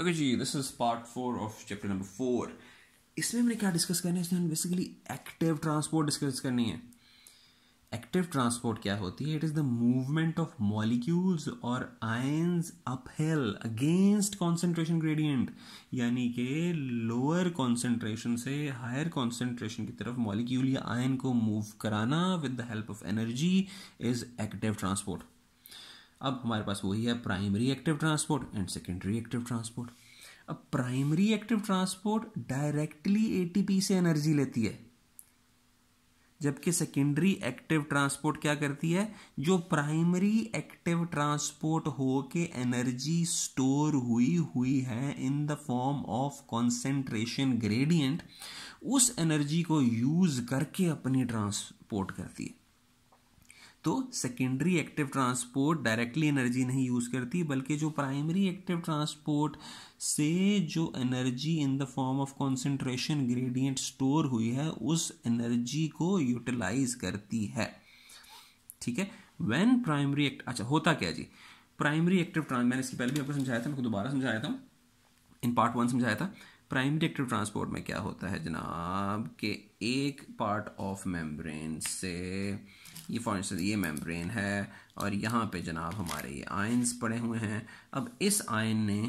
Okay जी this is part four of chapter number four इसमें हमने क्या डिस्कस करना है इसमें हम बेसिकली एक्टिव ट्रांसपोर्ट डिस्कस करनी है एक्टिव ट्रांसपोर्ट क्या होती है it is the movement of molecules और ions uphill against concentration gradient यानी कि लोअर कॉन्सेंट्रेशन से हायर कॉन्सेंट्रेशन की तरफ मॉलिक्यूल या आयन को मूव कराना with the help of energy is active transport अब हमारे पास वही है primary active transport and secondary active transport अब primary active transport directly ATP से एनर्जी लेती है जबकि सेकेंडरी एक्टिव ट्रांसपोर्ट क्या करती है जो प्राइमरी एक्टिव ट्रांसपोर्ट हो के एनर्जी स्टोर हुई हुई है in the form of concentration gradient उस एनर्जी को यूज करके अपनी ट्रांसपोर्ट करती है तो secondary active transport directly energy नहीं यूज़ करती बल्कि जो प्राइमरी एक्टिव ट्रांसपोर्ट से जो energy in the form of concentration gradient store हुई है उस एनर्जी को यूटिलाइज करती है ठीक है व्हेन प्राइमरी एक्ट अच्छा होता क्या जी प्राइमरी एक्टिव ट्रांस मैंने इसके पहले भी आपको समझाया था मैं दोबारा समझाया था इन पार्ट वन समझाया था प्राइमरी एक्टिव ट्रांसपोर्ट में क्या होता है जनाब के एक पार्ट ऑफ मेम्ब्रेन से ये फॉर इंस्टेंस ये मेम्ब्रेन है और यहाँ पे जनाब हमारे ये आयन्स पड़े हुए हैं अब इस आयन ने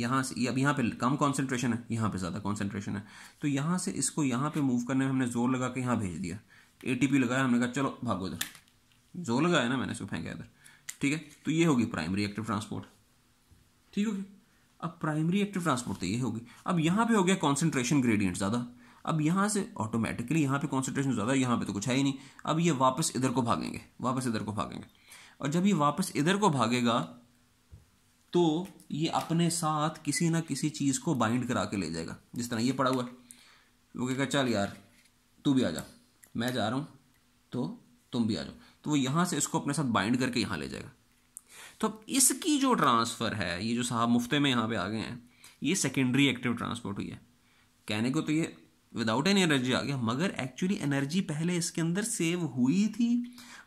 यहाँ से अब यहाँ पे कम कॉन्सेंट्रेशन है यहाँ पे ज़्यादा कॉन्सेंट्रेशन है तो यहाँ से इसको यहाँ पे मूव करने में हमने जोर लगा के यहाँ भेज दिया ए लगाया हमने कहा चलो भागो इधर जोर लगाया ना मैंने इसको फेंका इधर ठीक है तो ये होगी प्राइमरी एक्टिव ट्रांसपोर्ट ठीक होगी अब प्राइमरी एक्टिव ट्रांसपोर्ट तो ये होगी अब यहाँ पे हो गया कॉन्सेंट्रेशन ग्रेडियंट ज़्यादा अब यहाँ से ऑटोमेटिकली यहाँ पे कॉन्सेंट्रेशन ज़्यादा है यहाँ पे तो कुछ है ही नहीं अब ये वापस इधर को भागेंगे वापस इधर को भागेंगे और जब ये वापस इधर को भागेगा तो ये अपने साथ किसी ना किसी चीज़ को बाइंड करा के ले जाएगा जिस तरह ये पड़ा हुआ है वो कहेगा चल यार तू भी आ जा मैं जा रहा हूँ तो तुम भी आ जाओ तो वो यहाँ से इसको अपने साथ बाइंड करके यहाँ ले जाएगा तो अब इसकी जो ट्रांसफ़र है ये जो साहब मुफ्ते में यहाँ पे आ गए हैं ये सेकेंडरी एक्टिव ट्रांसपोर्ट हुई है कहने को तो ये विदाउट एनी एनर्जी आ गया मगर एक्चुअली एनर्जी पहले इसके अंदर सेव हुई थी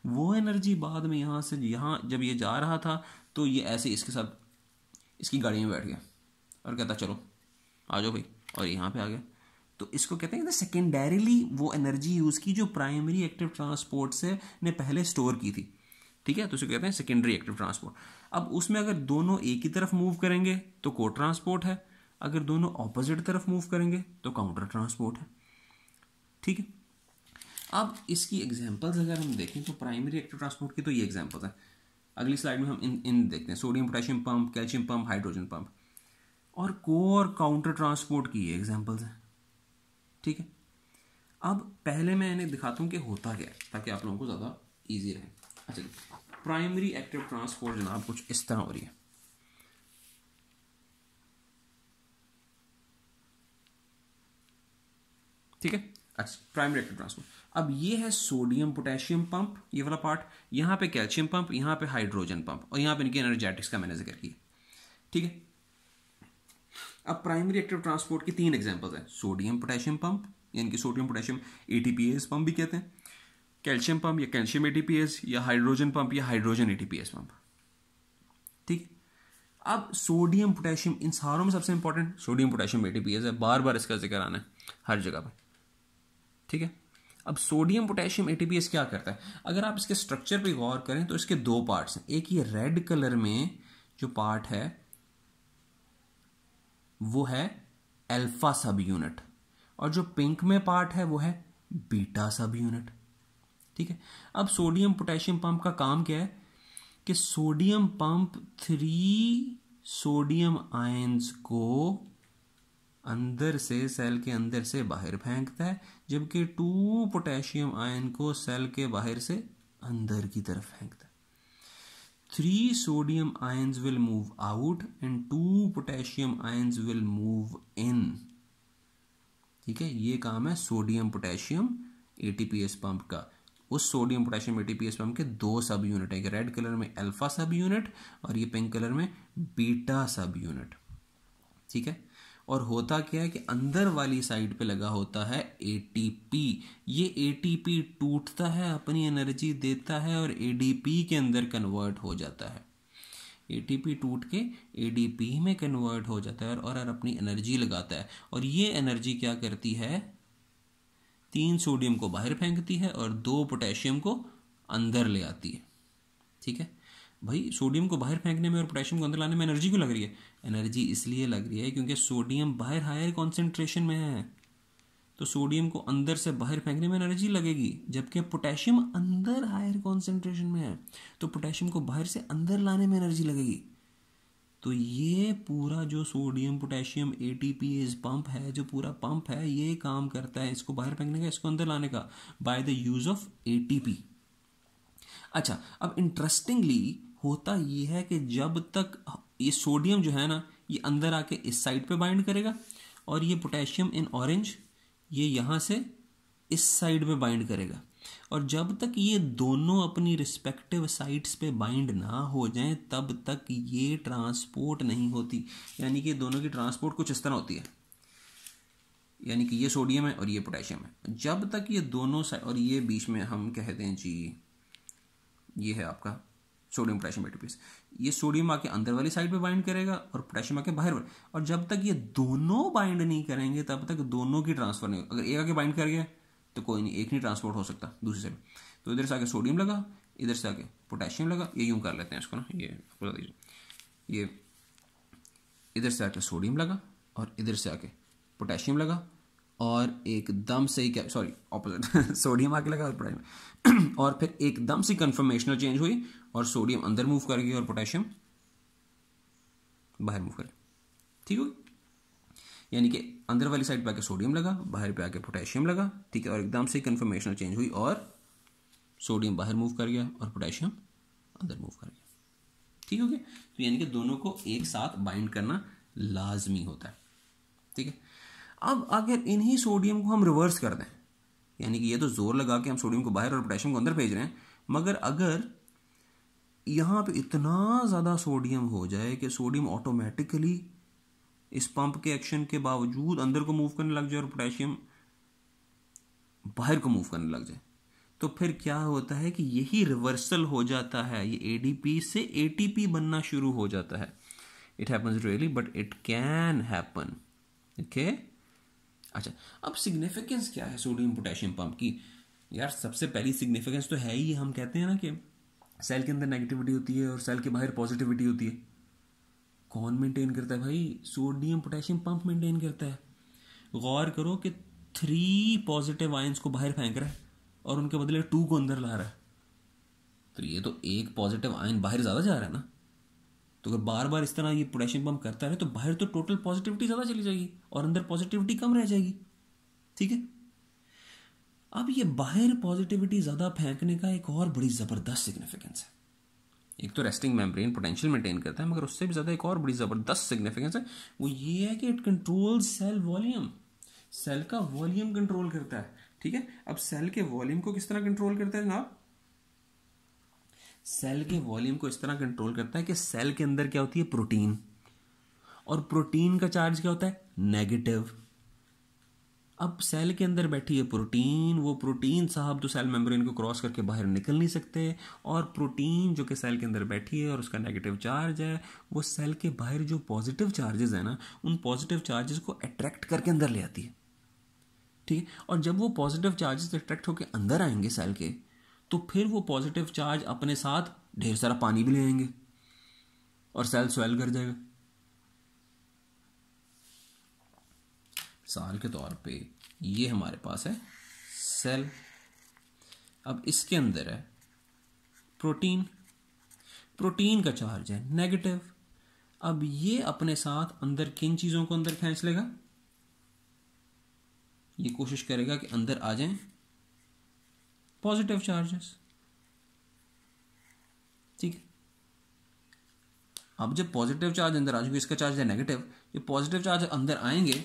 वो एनर्जी बाद में यहाँ से यहाँ जब ये जा रहा था तो ये ऐसे इसके साथ इसकी गाड़ी में बैठ गया और कहता चलो आ जाओ भाई और यहाँ पे आ गया तो इसको कहते हैं कि सेकेंडरीली वो एनर्जी यूज़ की जो प्राइमरी एक्टिव ट्रांसपोर्ट से ने पहले स्टोर की थी ठीक है तो उसे कहते हैं सेकेंडरी एक्टिव ट्रांसपोर्ट अब उसमें अगर दोनों एक ही तरफ मूव करेंगे तो को ट्रांसपोर्ट है अगर दोनों ऑपोजिट तरफ मूव करेंगे तो काउंटर ट्रांसपोर्ट है ठीक है अब इसकी एग्जाम्पल्स अगर हम देखें तो प्राइमरी एक्टिव ट्रांसपोर्ट की तो ये एग्जाम्पल्स हैं अगली स्लाइड में हम इन इन देखते हैं sodium potassium pump calcium pump hydrogen pump और कोर काउंटर ट्रांसपोर्ट की ये एग्जाम्पल्स हैं ठीक है अब पहले मैं इन्हें दिखाता हूँ कि होता क्या ताकि आप लोगों को ज़्यादा ईजी रहे अच्छा प्राइमरी एक्टिव ट्रांसपोर्ट जनाब कुछ इस तरह हो रही है ठीक है अच्छा प्राइम रिएक्टर ट्रांसपोर्ट अब ये है सोडियम पोटेशियम पंप ये वाला पार्ट यहाँ पे कैल्शियम पंप यहाँ पे हाइड्रोजन पंप और यहाँ पे इनकी एनर्जेटिक्स का मैंने जिक्र किया ठीक है अब प्राइमरी एक्टिव ट्रांसपोर्ट की तीन एग्जांपल्स हैं सोडियम पोटेशियम पंप यानी कि सोडियम पोटेशियम ए पंप भी कहते हैं कैल्शियम पंप या कैल्शियम ए या हाइड्रोजन पंप या हाइड्रोजन ए पंप ठीक है अब सोडियम पोटेशियम इन सारों में सबसे इंपॉर्टेंट सोडियम पोटेशियम ए है बार बार इसका जिक्र आना है हर जगह पर ठीक है अब सोडियम पोटेशियम एटीपीएस क्या करता है अगर आप इसके स्ट्रक्चर पे गौर करें तो इसके दो पार्ट्स हैं एक ये रेड कलर में जो पार्ट है वो है अल्फा सब यूनिट और जो पिंक में पार्ट है वो है बीटा सब यूनिट ठीक है अब सोडियम पोटेशियम पंप का काम क्या है कि sodium pump three sodium ions को अंदर से सेल के अंदर से बाहर फेंकता है जबकि टू पोटेशियम आयन को सेल के बाहर से अंदर की तरफ फेंकता three sodium ions will move out and two potassium ions will move in ठीक है ये काम है सोडियम पोटेशियम एटीपीएस पंप का उस सोडियम पोटेशियम एटीपीएस पंप के दो सब यूनिट है रेड कलर में अल्फा सब यूनिट और ये पिंक कलर में बीटा सब यूनिट ठीक है और होता क्या है कि अंदर वाली साइड पे लगा होता है एटीपी ये एटीपी टूटता है अपनी एनर्जी देता है और एडीपी के अंदर कन्वर्ट हो जाता है एटीपी टूट के एडीपी में कन्वर्ट हो जाता है और, और अपनी एनर्जी लगाता है और ये एनर्जी क्या करती है तीन सोडियम को बाहर फेंकती है और दो पोटेशियम को अंदर ले आती है ठीक है भाई सोडियम को बाहर फेंकने में और पोटेशियम को अंदर लाने में एनर्जी क्यों लग रही है एनर्जी इसलिए लग रही है क्योंकि सोडियम बाहर हायर कॉन्सेंट्रेशन में है तो सोडियम को अंदर से बाहर फेंकने में एनर्जी लगेगी जबकि पोटेशियम अंदर हायर कॉन्सेंट्रेशन में है तो पोटेशियम को बाहर से अंदर लाने में एनर्जी लगेगी तो ये पूरा जो sodium potassium A T ATPase pump है जो पूरा पंप है ये काम करता है इसको बाहर फेंकने का इसको अंदर लाने का by the use of A T P अच्छा अब इंटरेस्टिंगली होता ये है कि जब तक ये सोडियम जो है ना ये अंदर आके इस साइड पे बाइंड करेगा और ये पोटेशियम इन ऑरेंज ये यहाँ से इस साइड में बाइंड करेगा और जब तक ये दोनों अपनी रिस्पेक्टिव साइड्स पे बाइंड ना हो जाएं तब तक ये ट्रांसपोर्ट नहीं होती यानी कि दोनों की ट्रांसपोर्ट कुछ इस तरह होती है यानी कि ये सोडियम है और ये पोटेशियम है जब तक ये दोनों साइड और ये बीच में हम कहते हैं जी ये है आपका सोडियम पोटेशियम एटीपीस ये सोडियम आके अंदर वाली साइड पे बाइंड करेगा और पोटेशियम आके बाहर वाले और जब तक ये दोनों बाइंड नहीं करेंगे तब तक दोनों की ट्रांसफर नहीं अगर एक आके बाइंड कर गया तो कोई नहीं एक नहीं ट्रांसपोर्ट हो सकता दूसरी साइड तो इधर से आके सोडियम लगा इधर से आके पोटेशियम लगा ये यूँ कर लेते हैं इसको ना ये बता दीजिए ये इधर से आके सोडियम लगा और इधर से आके पोटेशियम लगा और एकदम से ही सॉरी ऑपोजिट सोडियम आके लगा और प्राइम और फिर एकदम से कन्फर्मेशनल चेंज हुई और सोडियम अंदर मूव कर गई और पोटेशियम बाहर मूव कर ठीक हो यानी कि अंदर वाली साइड पे आके सोडियम लगा बाहर पे आके पोटेशियम लगा ठीक है और एकदम से कन्फर्मेशनल चेंज हुई और सोडियम बाहर मूव कर गया और पोटेशियम अंदर मूव कर गया ठीक हो गया तो यानी कि दोनों को एक साथ बाइंड करना लाजमी होता है ठीक है अब अगर इन्हीं सोडियम को हम रिवर्स कर दें यानी कि ये तो जोर लगा के हम सोडियम को बाहर और पोटेशियम को अंदर भेज रहे हैं मगर अगर यहाँ पे इतना ज़्यादा सोडियम हो जाए कि सोडियम ऑटोमेटिकली इस पंप के एक्शन के बावजूद अंदर को मूव करने लग जाए और पोटेशियम बाहर को मूव करने लग जाए तो फिर क्या होता है कि यही रिवर्सल हो जाता है ये एडीपी से एटीपी बनना शुरू हो जाता है it happens really but it can happen okay अच्छा अब सिग्निफिकेंस क्या है सोडियम पोटेशियम पम्प की यार सबसे पहली सिग्निफिकेंस तो है ही हम कहते हैं ना कि सेल के अंदर नेगेटिविटी होती है और सेल के बाहर पॉजिटिविटी होती है कौन मेंटेन करता है भाई सोडियम पोटेशियम पंप मेंटेन करता है गौर करो कि थ्री पॉजिटिव आयंस को बाहर फेंक रहा है और उनके बदले टू को अंदर ला रहा है तो ये तो एक पॉजिटिव आयन बाहर ज़्यादा जा रहा है ना तो अगर बार बार इस तरह ये पोटेशियम पम्प करता रहे तो बाहर तो टोटल पॉजिटिविटी ज़्यादा चली जाएगी और अंदर पॉजिटिविटी कम रह जाएगी ठीक है अब ये बाहर पॉजिटिविटी ज़्यादा फेंकने का एक और बड़ी ज़बरदस्त सिग्निफिकेंस है एक तो रेस्टिंग मेम्ब्रेन पोटेंशियल मेंटेन करता है मगर उससे भी ज़्यादा एक और बड़ी ज़बरदस्त सिग्निफिकेंस है वो ये है कि it control cell volume cell का वॉल्यूम कंट्रोल करता है ठीक है अब सेल के वॉल्यूम को किस तरह कंट्रोल करता है जनाब सेल के वॉल्यूम को इस तरह कंट्रोल करता है कि सेल के अंदर क्या होती है प्रोटीन और प्रोटीन का चार्ज क्या होता है नेगेटिव अब सेल के अंदर बैठी है प्रोटीन वो प्रोटीन साहब तो सेल मेम्ब्रेन को क्रॉस करके बाहर निकल नहीं सकते और प्रोटीन जो कि सेल के अंदर बैठी है और उसका नेगेटिव चार्ज है वो सेल के बाहर जो पॉजिटिव चार्जेस है ना उन पॉजिटिव चार्जेस को अट्रैक्ट करके अंदर ले आती है ठीक है और जब वो पॉजिटिव चार्जेस अट्रैक्ट होकर अंदर आएंगे सेल के तो फिर वो पॉजिटिव चार्ज अपने साथ ढेर सारा पानी भी ले आएंगे और सेल स्वेल कर जाएगा साल के तौर पे ये हमारे पास है सेल अब इसके अंदर है प्रोटीन प्रोटीन का चार्ज है नेगेटिव अब ये अपने साथ अंदर किन चीज़ों को अंदर खींच लेगा ये कोशिश करेगा कि अंदर आ जाए पॉजिटिव चार्जेस ठीक है अब जब पॉजिटिव चार्ज अंदर आ चुके इसका चार्ज है नेगेटिव ये पॉजिटिव चार्ज अंदर आएंगे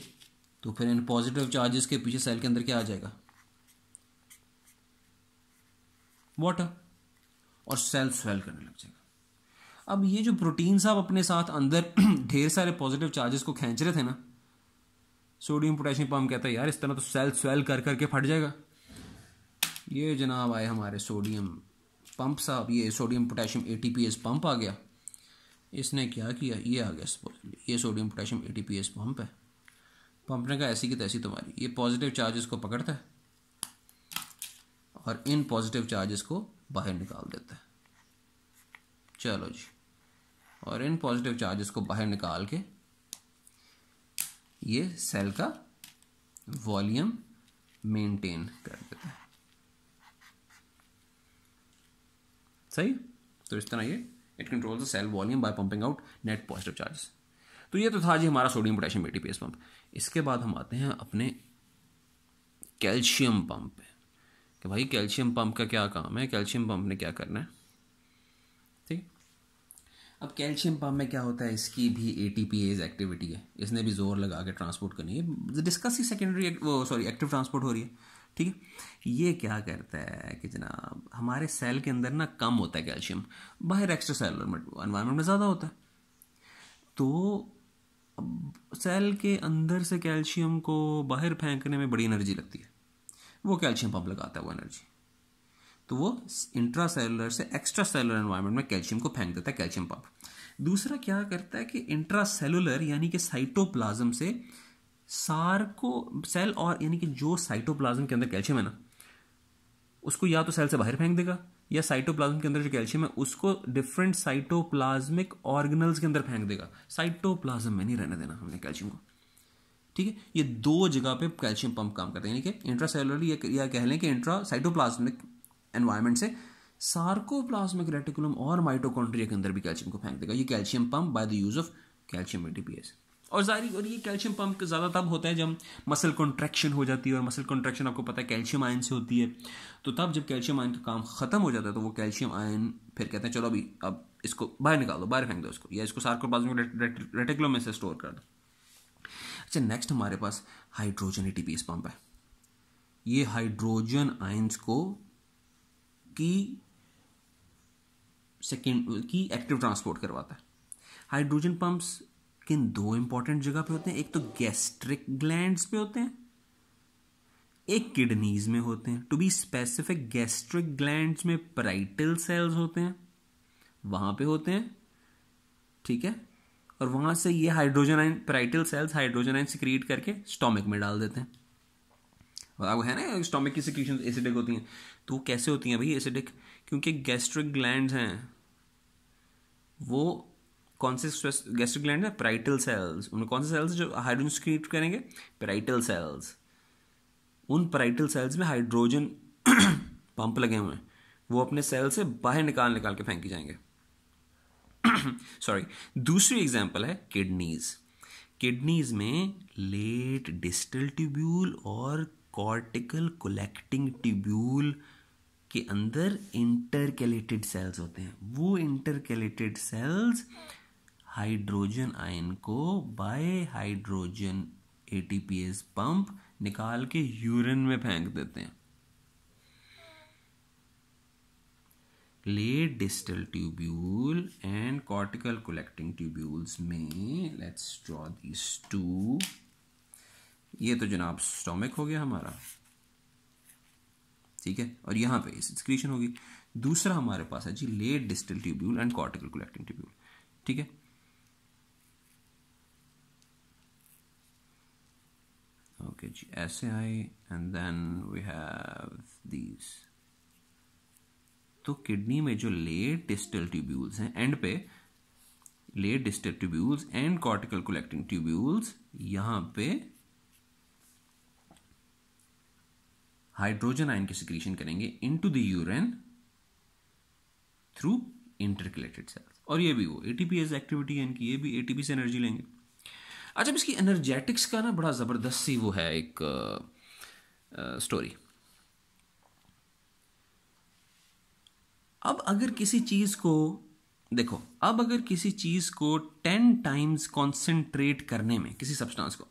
तो फिर इन पॉजिटिव चार्जेस के पीछे सेल के अंदर क्या आ जाएगा वाटर और सेल स्वेल करने लग जाएगा अब ये जो प्रोटीन साहब अपने साथ अंदर ढेर सारे पॉजिटिव चार्जेस को खींच रहे थे ना सोडियम पोटेशियम पम्प कहता है यार इस तरह तो सेल स्वेल कर करके फट जाएगा ये जनाब आए हमारे सोडियम पंप साहब ये sodium potassium A T ATPase pump आ गया इसने क्या किया ये आ गया ये sodium potassium A T ATPase pump है पंप ने कहा ऐसी की तैसी तुम्हारी ये पॉजिटिव चार्जेस को पकड़ता है और इन पॉजिटिव चार्जेस को बाहर निकाल देता है चलो जी और इन पॉजिटिव चार्जेस को बाहर निकाल के ये सेल का वॉल्यूम मेंटेन कर देता है सही तो इस तरह ये it control the cell volume by pumping out net positive charges तो ये तो था जी हमारा sodium potassium ATPase pump इसके बाद हम आते हैं अपने कैल्शियम पंप पे कि भाई कैल्शियम पंप का क्या काम है कैल्शियम पंप ने क्या करना है ठीक अब कैल्शियम पंप में क्या होता है इसकी भी A T ATPase activity है इसने भी जोर लगा के ट्रांसपोर्ट करनी है डिस्कस ही सेकेंडरी सॉरी एक्टिव ट्रांसपोर्ट हो रही है ठीक है ये क्या करता है कि जनाब हमारे सेल के अंदर ना कम होता है कैल्शियम बाहर एक्स्ट्रा सेलुलर एनवायरमेंट में ज़्यादा होता है तो सेल के अंदर से कैल्शियम को बाहर फेंकने में बड़ी एनर्जी लगती है वो कैल्शियम पंप लगाता है वो एनर्जी तो वो इंट्रा सेलुलर से एक्स्ट्रा सेलुलर इन्वायरमेंट में कैल्शियम को फेंक देता है कैल्शियम पंप दूसरा क्या करता है कि इंट्रा सेलुलर यानी कि साइटोप्लाज्म से सार को सेल और यानी कि जो साइटोप्लाज्म के अंदर कैल्शियम है ना उसको या तो सेल से बाहर फेंक देगा या साइटोप्लाज्म के अंदर जो कैल्शियम है उसको डिफरेंट साइटोप्लाज्मिक ऑर्गेनल्स के अंदर फेंक देगा साइटोप्लाज्म में नहीं रहने देना हमने कैल्शियम को ठीक है ये दो जगह पे कैल्शियम पंप काम करते हैं यानी कि इंट्रासेलुलरली या, या कह लें कि इंट्रा साइटोप्लाज्मिक एनवायरमेंट से सार्कोप्लाज्मिक रेटिकुलम और माइटोकॉन्ड्रिया के अंदर भी कैल्शियम को फेंक देगा ये calcium pump by the use of calcium ATPase और जारी और ये कैल्शियम पंप ज़्यादा तब होता है जब मसल कॉन्ट्रैक्शन हो जाती है और मसल कॉन्ट्रैक्शन आपको पता है कैल्शियम आयन से होती है तो तब जब कैल्शियम आयन का काम ख़त्म हो जाता है तो वो कैल्शियम आयन फिर कहते हैं चलो अभी अब इसको बाहर निकाल दो बाहर फेंक दो इसको या इसको सार्कोप्लाज्मिक रेटिकुलम में से स्टोर कर दो अच्छा नेक्स्ट हमारे पास हाइड्रोजन एटीपीएस पंप है ये हाइड्रोजन आयन्स को की सेकेंड की एक्टिव ट्रांसपोर्ट करवाता है हाइड्रोजन पंप्स लेकिन दो इंपॉर्टेंट जगह पे होते हैं एक तो गैस्ट्रिक ग्लैंड्स पे होते हैं एक किडनीज में होते हैं to be specific gastric glands में पराइटल सेल्स होते हैं वहां पे होते हैं ठीक है और वहां से ये hydrogen ion parietal cells hydrogen ion secrete करके स्टोमिक में डाल देते हैं और है ना स्टोमिक की सिक्रीशन एसिडिक होती हैं तो वो कैसे होती हैं भाई एसिडिक क्योंकि गैस्ट्रिक ग्लैंड हैं वो कौन से गैस्ट्रिक ग्लैंड है पेराइटल सेल्स उनमें कौन से सेल्स जो हाइड्रोजन स्क्रीट करेंगे पेराइटल सेल्स उन प्राइटल सेल्स में हाइड्रोजन पंप लगे हुए हैं वो अपने सेल से बाहर निकाल निकाल के फेंकी जाएंगे सॉरी दूसरी एग्जाम्पल है किडनीज किडनीज में लेट डिस्टल ट्यूब्यूल और कॉर्टिकल कोलेक्टिंग ट्यूब्यूल के अंदर इंटरकेलेटेड सेल्स होते हैं वो इंटरकेलेटेड सेल्स हाइड्रोजन आयन को बाय हाइड्रोजन एटीपीएस पंप निकाल के यूरिन में फेंक देते हैं late distal tubule and cortical collecting tubules में लेट्स ड्रॉ दिस टू ये तो जनाब स्टोमिक हो गया हमारा ठीक है और यहां पे इसक्रीशन होगी दूसरा हमारे पास है जी late distal tubule and cortical collecting tubule ठीक है package SAI and then we have these तो किडनी में जो लेट डिस्टल ट्यूब्यूल्स हैं एंड पे late distal tubules and cortical collecting tubules यहां पे हाइड्रोजन आयन की सिक्रीशन करेंगे into the urine through intercalated cells और ये भी वो एटीपी एज एक्टिविटी है इनकी ये भी एटीपी से एनर्जी लेंगे अच्छा इसकी एनर्जेटिक्स का ना बड़ा ज़बरदस्त सी वो है एक स्टोरी अब अगर किसी चीज़ को देखो अब अगर किसी चीज़ को टेन टाइम्स कॉन्सेंट्रेट करने में किसी सब्सटेंस को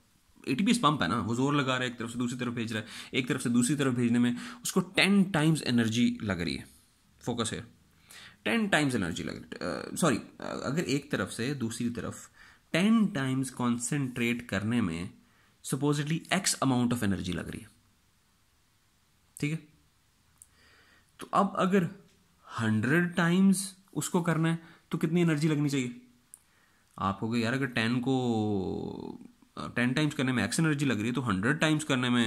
एटीपीएस पंप है ना वो जोर लगा रहा है एक तरफ से दूसरी तरफ भेज रहा है एक तरफ से दूसरी तरफ भेजने में उसको टेन टाइम्स एनर्जी लग रही है फोकस है टेन टाइम्स एनर्जी लग रही है सॉरी अगर एक तरफ से दूसरी तरफ टेन टाइम्स कॉन्सेंट्रेट करने में supposedly X amount of energy लग रही है ठीक है तो अब अगर हंड्रेड टाइम्स उसको करना है तो कितनी एनर्जी लगनी चाहिए आप हो यार अगर टेन को टेन टाइम्स करने में एक्स एनर्जी लग रही है तो हंड्रेड टाइम्स करने में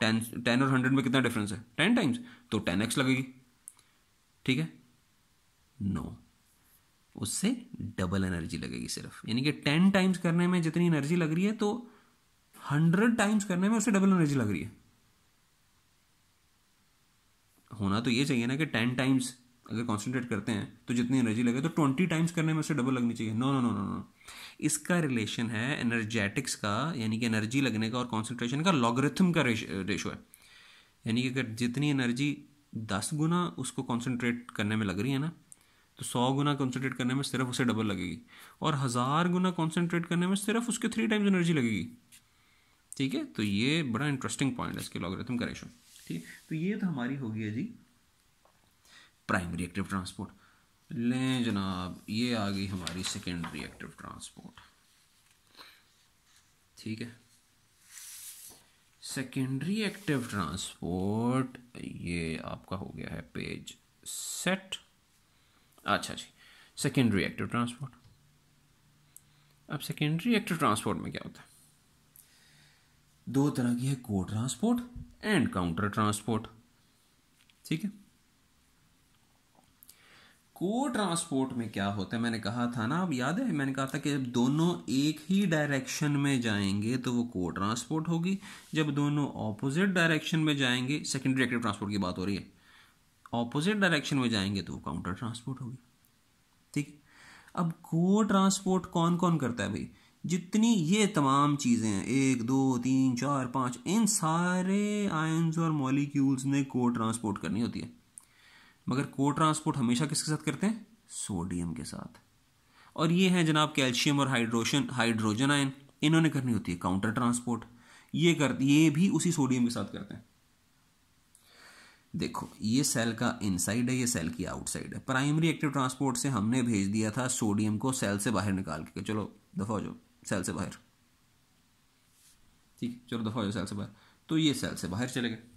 टेन टेन और हंड्रेड में कितना डिफरेंस है टेन टाइम्स तो टेन एक्स लगेगी ठीक है नो no. उससे डबल एनर्जी लगेगी सिर्फ यानी कि टेन टाइम्स करने में जितनी एनर्जी लग रही है तो हंड्रेड टाइम्स करने में उससे डबल एनर्जी लग रही है होना तो ये चाहिए ना कि टेन टाइम्स अगर कॉन्सेंट्रेट करते हैं तो जितनी एनर्जी लगे तो ट्वेंटी टाइम्स करने में उससे डबल लगनी चाहिए no no no no no इसका रिलेशन है एनर्जेटिक्स का यानी कि एनर्जी लगने का और कॉन्सेंट्रेशन का लॉगरिथम का रेशो है यानी कि अगर जितनी एनर्जी दस गुना उसको कॉन्सेंट्रेट करने में लग रही है ना तो सौ गुना कॉन्सेंट्रेट करने में सिर्फ उसे डबल लगेगी और हज़ार गुना कॉन्सेंट्रेट करने में सिर्फ उसके थ्री टाइम्स एनर्जी लगेगी ठीक है तो ये बड़ा इंटरेस्टिंग पॉइंट है इसके लॉगरिथम का रेशो ठीक तो ये तो हमारी होगी है जी प्राइमरी एक्टिव ट्रांसपोर्ट लें जनाब ये आ गई हमारी सेकेंडरी एक्टिव ट्रांसपोर्ट ठीक है सेकेंडरी एक्टिव ट्रांसपोर्ट ये आपका हो गया है पेज सेट अच्छा जी सेकेंडरी एक्टिव ट्रांसपोर्ट अब सेकेंडरी एक्टिव ट्रांसपोर्ट में क्या होता है दो तरह की है को ट्रांसपोर्ट एंड काउंटर ट्रांसपोर्ट ठीक है को ट्रांसपोर्ट में क्या होता है मैंने कहा था ना अब याद है मैंने कहा था कि जब दोनों एक ही डायरेक्शन में जाएंगे तो वो को ट्रांसपोर्ट होगी जब दोनों ऑपोजिट डायरेक्शन में जाएंगे सेकेंडरी एक्टिव ट्रांसपोर्ट की बात हो रही है ऑपोजिट डायरेक्शन में जाएंगे तो वो काउंटर ट्रांसपोर्ट होगी ठीक अब को ट्रांसपोर्ट कौन कौन करता है भाई जितनी ये तमाम चीज़ें हैं एक दो तीन चार पाँच इन सारे आयन्स और मॉलिक्यूल्स ने को ट्रांसपोर्ट करनी होती है मगर को ट्रांसपोर्ट हमेशा किसके साथ करते हैं सोडियम के साथ और ये हैं जनाब कैल्शियम और हाइड्रोशन हाइड्रोजन आयन इन्होंने करनी होती है काउंटर ट्रांसपोर्ट ये कर ये भी उसी सोडियम के साथ करते हैं देखो ये सेल का इनसाइड है ये सेल की आउटसाइड है प्राइमरी एक्टिव ट्रांसपोर्ट से हमने भेज दिया था सोडियम को सेल से बाहर निकाल के चलो दफा हो जाओ सेल से बाहर ठीक चलो दफा हो जाओ सेल से बाहर तो ये सेल से बाहर चले गए